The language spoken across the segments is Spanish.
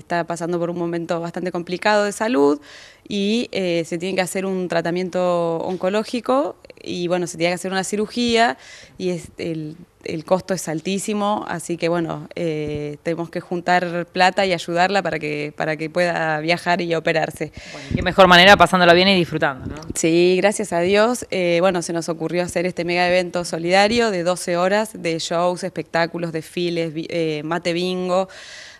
está pasando por un momento bastante complicado de salud y eh, se tiene que hacer un tratamiento oncológico y bueno, se tiene que hacer una cirugía y es, el el costo es altísimo, así que bueno, eh, tenemos que juntar plata y ayudarla para que, para que pueda viajar y operarse. Bueno, qué mejor manera pasándola bien y disfrutando, ¿no? Sí, gracias a Dios. Eh, bueno, se nos ocurrió hacer este mega evento solidario de 12 horas de shows, espectáculos, desfiles, eh, mate bingo.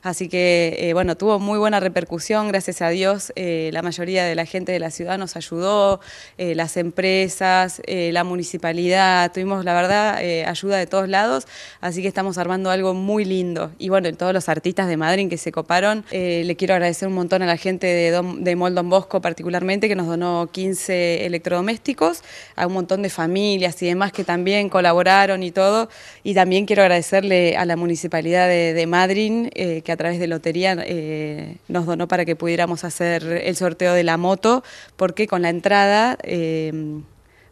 Así que, bueno, tuvo muy buena repercusión, gracias a Dios. la mayoría de la gente de la ciudad nos ayudó, las empresas, la municipalidad, tuvimos, la verdad, ayuda de todos lados, así que estamos armando algo muy lindo. Y bueno, todos los artistas de Madrid que se coparon, eh, le quiero agradecer un montón a la gente de, Moldon Bosco particularmente, que nos donó 15 electrodomésticos, a un montón de familias y demás que también colaboraron y todo. Y también quiero agradecerle a la Municipalidad de, Madrid, eh, que a través de Lotería eh, nos donó para que pudiéramos hacer el sorteo de la moto, porque con la entrada...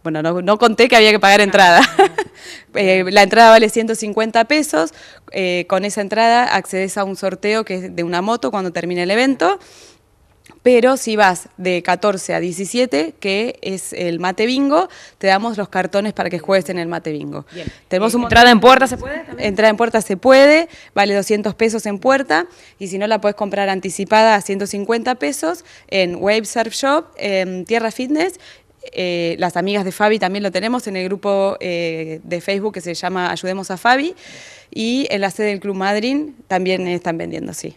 bueno, no, no, conté que había que pagar entrada. Ah, Eh, la entrada vale 150 pesos, eh, con esa entrada accedes a un sorteo que es de una moto cuando termine el evento. Pero si vas de 14 a 17, que es el mate bingo, te damos los cartones para que juegues en el mate bingo. Tenemos ¿Entrada en puerta se puede? Entrada en puerta se puede, vale 200 pesos en puerta y si no la puedes comprar anticipada a 150 pesos en Wave Surf Shop, en Tierra Fitness eh, las amigas de Fabi también lo tenemos en el grupo eh, de Facebook que se llama Ayudemos a Fabi y en la sede del Club Madrin también están vendiendo, sí.